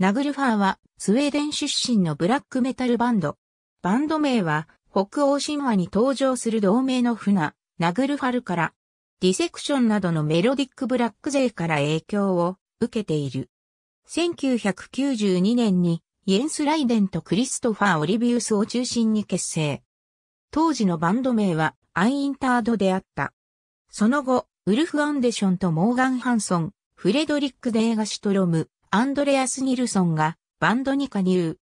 ナグルファーはスウェーデン出身のブラックメタルバンド。バンド名は北欧神話に登場する同名の船、ナグルファルから、ディセクションなどのメロディックブラック勢から影響を受けている。1992年にイエンス・ライデンとクリストファー・オリビウスを中心に結成。当時のバンド名はアインタードであった。その後、ウルフ・アンデションとモーガン・ハンソン、フレドリック・デーガシュトロム、アンドレアス・ニルソンがバンドに加入。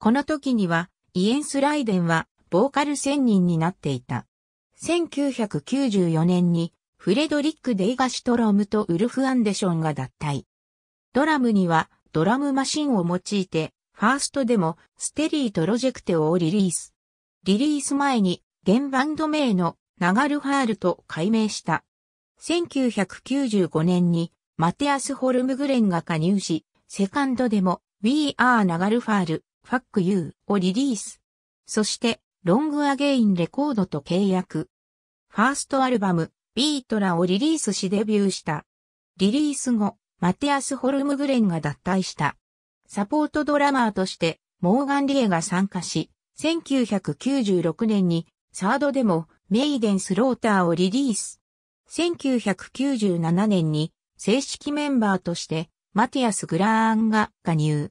この時にはイエンス・ライデンはボーカル専任になっていた。1994年にフレドリック・デイガシトロムとウルフ・アンデションが脱退。ドラムにはドラムマシンを用いてファーストでもステリートロジェクテをリリース。リリース前に現バンド名のナガルハールと改名した。1995年にマテアス・ホルムグレンが加入し、セカンドでも We Are ナガルファール、Fuck You をリリース。そして、ロングアゲインレコードと契約。ファーストアルバム、ビートラをリリースしデビューした。リリース後、マテアス・ホルムグレンが脱退した。サポートドラマーとして、モーガン・リエが参加し、1996年に、サードでも、メイデン・スローターをリリース。1997年に、正式メンバーとして、マティアス・グラーンが加入。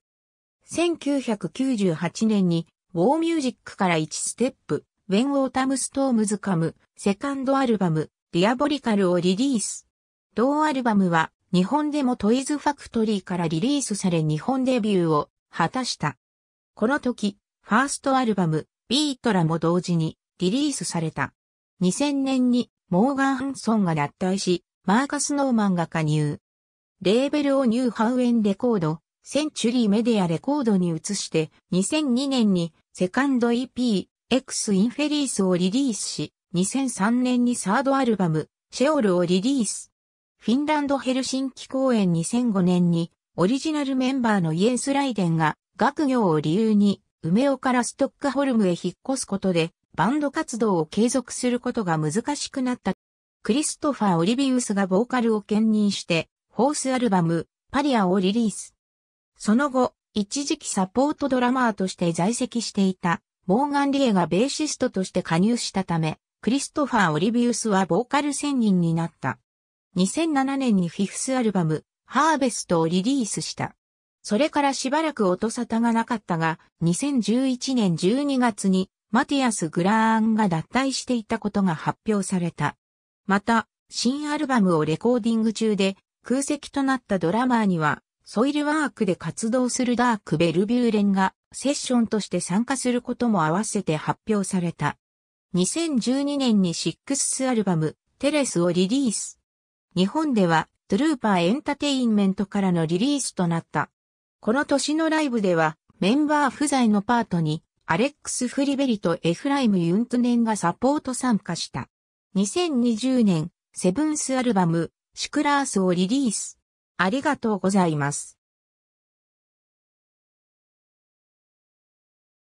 1998年に、ウォーミュージックから1ステップ、ウェン・ウォータム・ストームズ・カム、セカンドアルバム、ディアボリカルをリリース。同アルバムは、日本でもトイズファクトリーからリリースされ日本デビューを果たした。この時、ファーストアルバム、ビートラも同時にリリースされた。2000年にモーガン・ハンソンが脱退し、マーカス・ノーマンが加入。レーベルをニューハウエンレコード、センチュリーメディアレコードに移して、2002年にセカンド EP、X インフェリースをリリースし、2003年にサードアルバム、シェオルをリリース。フィンランドヘルシンキ公演2005年に、オリジナルメンバーのイエンス・ライデンが、学業を理由に、梅尾からストックホルムへ引っ越すことで、バンド活動を継続することが難しくなったクリストファー・オリビウスがボーカルを兼任して、フォースアルバム、パリアをリリース。その後、一時期サポートドラマーとして在籍していた、モーガン・リエがベーシストとして加入したため、クリストファー・オリビウスはボーカル専任になった。2007年にフィフスアルバム、ハーベストをリリースした。それからしばらく音沙汰がなかったが、2011年12月にマティアス・グラーンが脱退していたことが発表された。また、新アルバムをレコーディング中で空席となったドラマーには、ソイルワークで活動するダーク・ベルビューレンがセッションとして参加することも合わせて発表された。2012年にシックスアルバム、テレスをリリース。日本では、トゥルーパーエンタテインメントからのリリースとなった。この年のライブでは、メンバー不在のパートに、アレックス・フリベリとエフライム・ユントネンがサポート参加した。2020年、セブンスアルバム、シクラースをリリース。ありがとうございます。